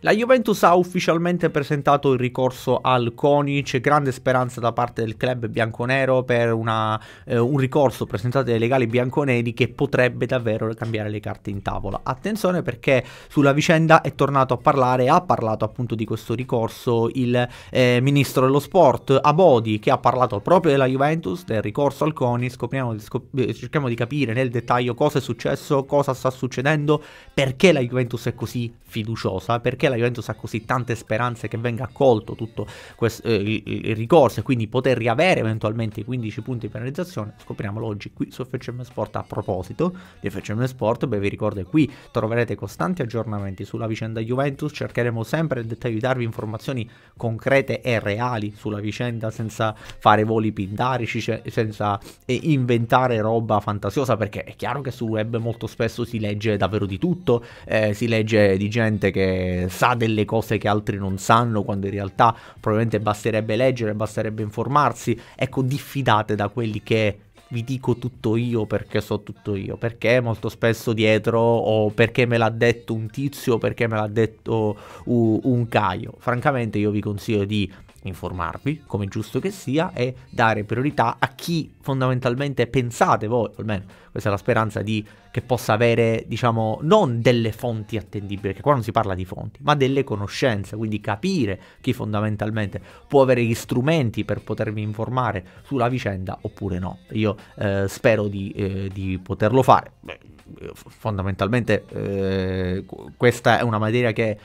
La Juventus ha ufficialmente presentato il ricorso al Conic, grande speranza da parte del club bianconero per una, eh, un ricorso presentato dai legali bianconeri che potrebbe davvero cambiare le carte in tavola. Attenzione perché sulla vicenda è tornato a parlare, ha parlato appunto di questo ricorso il eh, ministro dello sport Abodi che ha parlato proprio della Juventus, del ricorso al Conic, scop- eh, cerchiamo di capire nel dettaglio cosa è successo, cosa sta succedendo, perché la Juventus è così fiduciosa, perché perché la Juventus ha così tante speranze che venga accolto tutto questo, eh, il, il, ricorso e quindi poter riavere eventualmente i 15 punti di penalizzazione, scopriamolo oggi qui su FCM Sport. A proposito di FCM Sport, beh vi ricordo che qui troverete costanti aggiornamenti sulla vicenda Juventus, cercheremo sempre di darvi informazioni concrete e reali sulla vicenda senza fare voli pindarici, senza eh, inventare roba fantasiosa, perché è chiaro che sul web molto spesso si legge davvero di tutto, eh, si legge di gente che sa delle cose che altri non sanno, quando in realtà probabilmente basterebbe leggere, basterebbe informarsi. Ecco, diffidate da quelli che vi dico tutto io perché so tutto io, perché molto spesso dietro o perché me l'ha detto un tizio, perché me l'ha detto un, un Caio. Francamente io vi consiglio di informarvi, come giusto che sia, e dare priorità a chi fondamentalmente pensate voi, almeno questa è la speranza di, che possa avere, diciamo, non delle fonti attendibili, perché qua non si parla di fonti, ma delle conoscenze, quindi capire chi fondamentalmente può avere gli strumenti per potervi informare sulla vicenda oppure no. Io eh, spero di, eh, di, poterlo fare. Beh, eh, fondamentalmente eh, questa è una materia che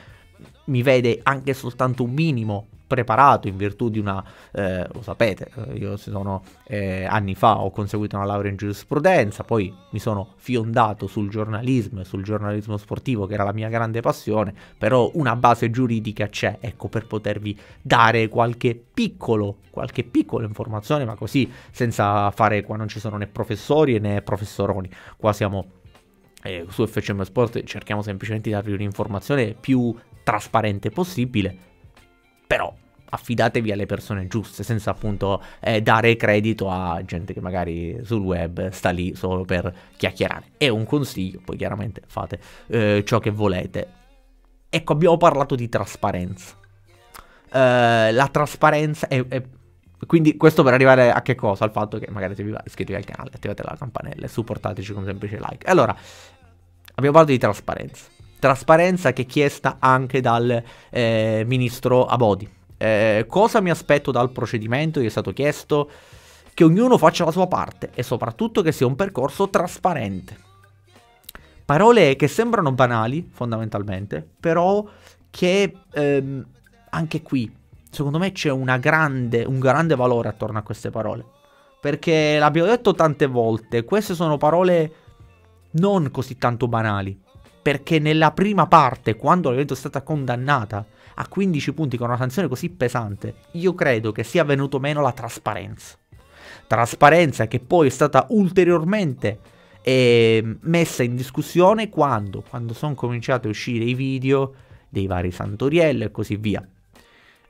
mi vede anche soltanto un minimo preparato in virtù di una, eh, lo sapete, eh, io sono, eh, anni fa ho conseguito una laurea in giurisprudenza, poi mi sono fiondato sul giornalismo e sul giornalismo sportivo che era la mia grande passione, però una base giuridica c'è, ecco, per potervi dare qualche piccolo, qualche piccola informazione, ma così senza fare, qua non ci sono né professori né professoroni, qua siamo... Eh, su FCM Sport cerchiamo semplicemente di darvi un'informazione più trasparente possibile affidatevi alle persone giuste, senza appunto eh, dare credito a gente che magari sul web sta lì solo per chiacchierare. È un consiglio, poi chiaramente fate eh, ciò che volete. Ecco, abbiamo parlato di trasparenza. Eh, la trasparenza è, è quindi questo per arrivare a che cosa? Al fatto che magari se vi va iscrivetevi al canale, attivate la campanella e supportateci con un semplice like. Allora, abbiamo parlato di trasparenza. Trasparenza che è chiesta anche dal eh, ministro Abodi. Eh, cosa mi aspetto dal procedimento che è stato chiesto? Che ognuno faccia la sua parte e soprattutto che sia un percorso trasparente. Parole che sembrano banali, fondamentalmente, però che ehm, anche qui, secondo me, c'è grande, un grande valore attorno a queste parole. Perché l'abbiamo detto tante volte, queste sono parole non così tanto banali. Perché nella prima parte, quando l'evento è stata condannata, a 15 punti con una sanzione così pesante, io credo che sia venuto meno la trasparenza. Trasparenza che poi è stata ulteriormente eh, messa in discussione quando, quando sono cominciati a uscire i video dei vari Santoriello e così via.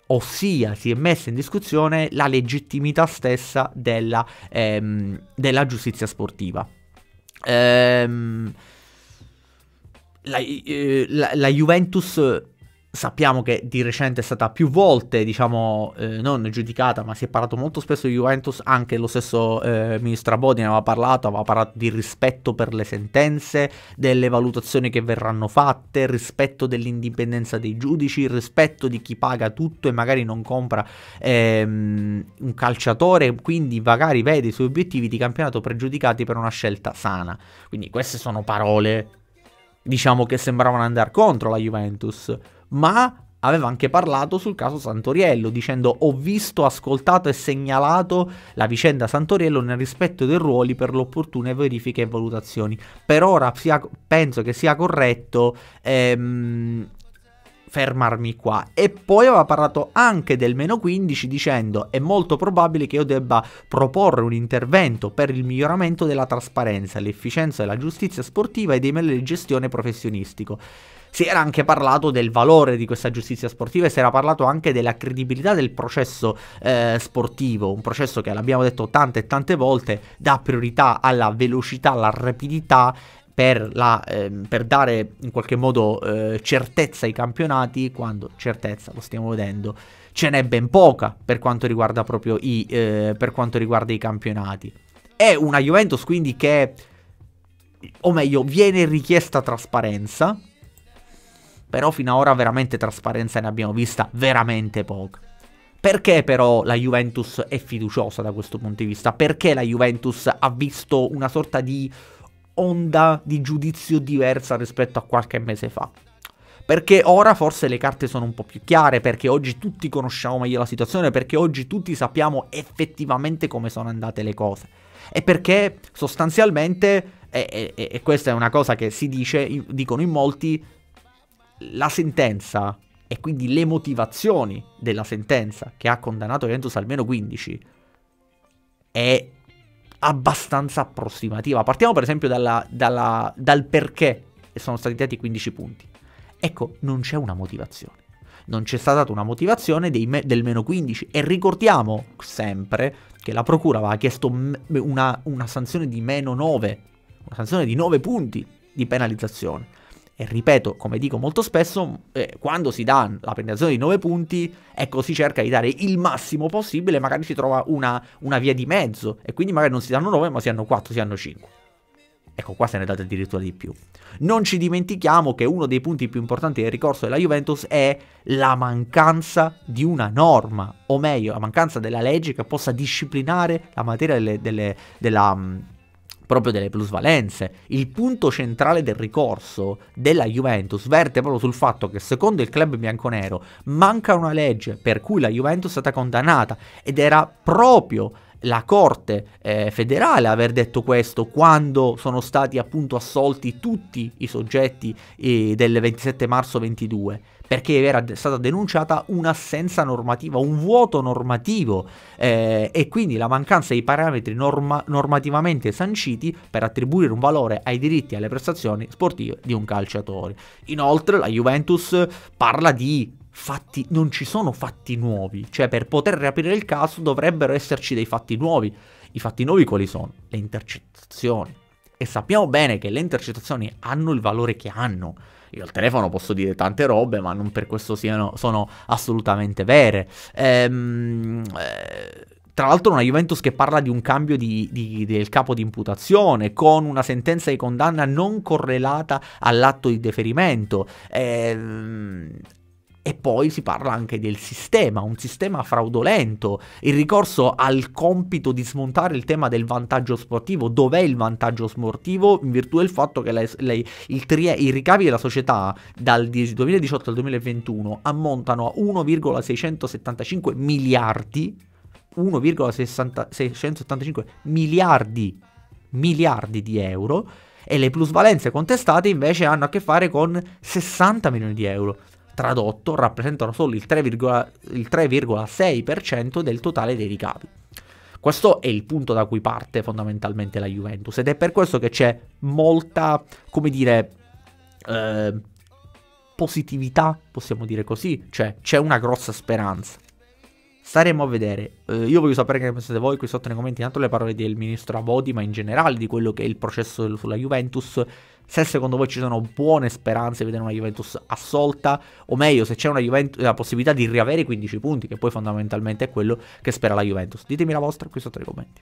Ossia si è messa in discussione la legittimità stessa della, ehm, della giustizia sportiva. Ehm, la, eh, la, la Juventus sappiamo che di recente è stata più volte, diciamo, eh, non giudicata, ma si è parlato molto spesso di Juventus, anche lo stesso eh, ministro Abodi ne aveva parlato, aveva parlato di rispetto per le sentenze, delle valutazioni che verranno fatte, rispetto dell'indipendenza dei giudici, rispetto di chi paga tutto e magari non compra ehm, un calciatore, quindi magari vede i suoi obiettivi di campionato pregiudicati per una scelta sana. Quindi queste sono parole, diciamo, che sembravano andare contro la Juventus ma aveva anche parlato sul caso Santoriello, dicendo ho visto, ascoltato e segnalato la vicenda Santoriello nel rispetto dei ruoli per le opportune verifiche e valutazioni. Per ora sia, penso che sia corretto ehm, fermarmi qua. E poi aveva parlato anche del meno 15 dicendo è molto probabile che io debba proporre un intervento per il miglioramento della trasparenza, l'efficienza della giustizia sportiva e dei mezzi di gestione professionistico si era anche parlato del valore di questa giustizia sportiva e si era parlato anche della credibilità del processo eh, sportivo, un processo che l'abbiamo detto tante e tante volte dà priorità alla velocità, alla rapidità per, la, eh, per, dare in qualche modo eh, certezza ai campionati, quando certezza, lo stiamo vedendo, ce n'è ben poca per quanto riguarda proprio i, eh, quanto riguarda i campionati. È una Juventus quindi che, o meglio, viene richiesta trasparenza, però fino ad ora veramente trasparenza ne abbiamo vista veramente poca. Perché però la Juventus è fiduciosa da questo punto di vista? Perché la Juventus ha visto una sorta di onda di giudizio diversa rispetto a qualche mese fa? perché ora forse le carte sono un po' più chiare, perché oggi tutti conosciamo meglio la situazione, perché oggi tutti sappiamo effettivamente come sono andate le cose. E perché sostanzialmente, e, e, e questa è una cosa che si dice, dicono in molti, la sentenza e quindi le motivazioni della sentenza che ha condannato Juventus almeno 15 è abbastanza approssimativa. Partiamo per esempio dalla, dalla, dal perché sono stati dati 15 punti. Ecco, non c'è una motivazione. Non c'è stata una motivazione me- del meno 15 e ricordiamo sempre che la Procura aveva chiesto una, una sanzione di meno 9, una sanzione di 9 punti di penalizzazione. E ripeto, come dico molto spesso, eh, quando si dà la penalizzazione di 9 punti, ecco, si cerca di dare il massimo possibile, magari si trova una, una via di mezzo, e quindi magari non si danno 9, ma si hanno 4, si hanno 5. Ecco, qua se ne è date addirittura di più. Non ci dimentichiamo che uno dei punti più importanti del ricorso della Juventus è la mancanza di una norma, o meglio, la mancanza della legge che possa disciplinare la materia delle, delle, della, proprio delle plusvalenze. Il punto centrale del ricorso della Juventus verte proprio sul fatto che secondo il club bianconero manca una legge per cui la Juventus è stata condannata ed era proprio la Corte eh, federale aver detto questo quando sono stati appunto assolti tutti i soggetti eh, del 27 marzo 22 perché era stata denunciata un'assenza normativa, un vuoto normativo eh, e quindi la mancanza di parametri norma normativamente sanciti per attribuire un valore ai diritti e alle prestazioni sportive di un calciatore. Inoltre la Juventus parla di fatti, non ci sono fatti nuovi, cioè per poter riaprire il caso dovrebbero esserci dei fatti nuovi. I fatti nuovi quali sono? Le intercettazioni. E sappiamo bene che le intercettazioni hanno il valore che hanno io al telefono posso dire tante robe, ma non per questo siano, sono assolutamente vere. Ehm, eh, tra l'altro una Juventus che parla di un cambio di, di, del capo di imputazione con una sentenza di condanna non correlata all'atto di deferimento. Ehm, e poi si parla anche del sistema, un sistema fraudolento, il ricorso al compito di smontare il tema del vantaggio sportivo, dov'è il vantaggio sportivo in virtù del fatto che le, le, trie, i ricavi della società dal 2018 al 2021 ammontano a 1,675 miliardi, 1,675 miliardi, miliardi di euro e le plusvalenze contestate invece hanno a che fare con 60 milioni di euro tradotto, rappresentano solo il 3,6% del totale dei ricavi. Questo è il punto da cui parte fondamentalmente la Juventus ed è per questo che c'è molta, come dire, eh, positività, possiamo dire così, cioè c'è una grossa speranza. Staremo a vedere. Eh, io voglio sapere che ne pensate voi qui sotto nei commenti, intanto le parole del ministro Avodi, ma in generale di quello che è il processo sulla Juventus se secondo voi ci sono buone speranze di vedere una Juventus assolta, o meglio, se c'è una Juventus, la possibilità di riavere i 15 punti, che poi fondamentalmente è quello che spera la Juventus. Ditemi la vostra qui sotto nei commenti.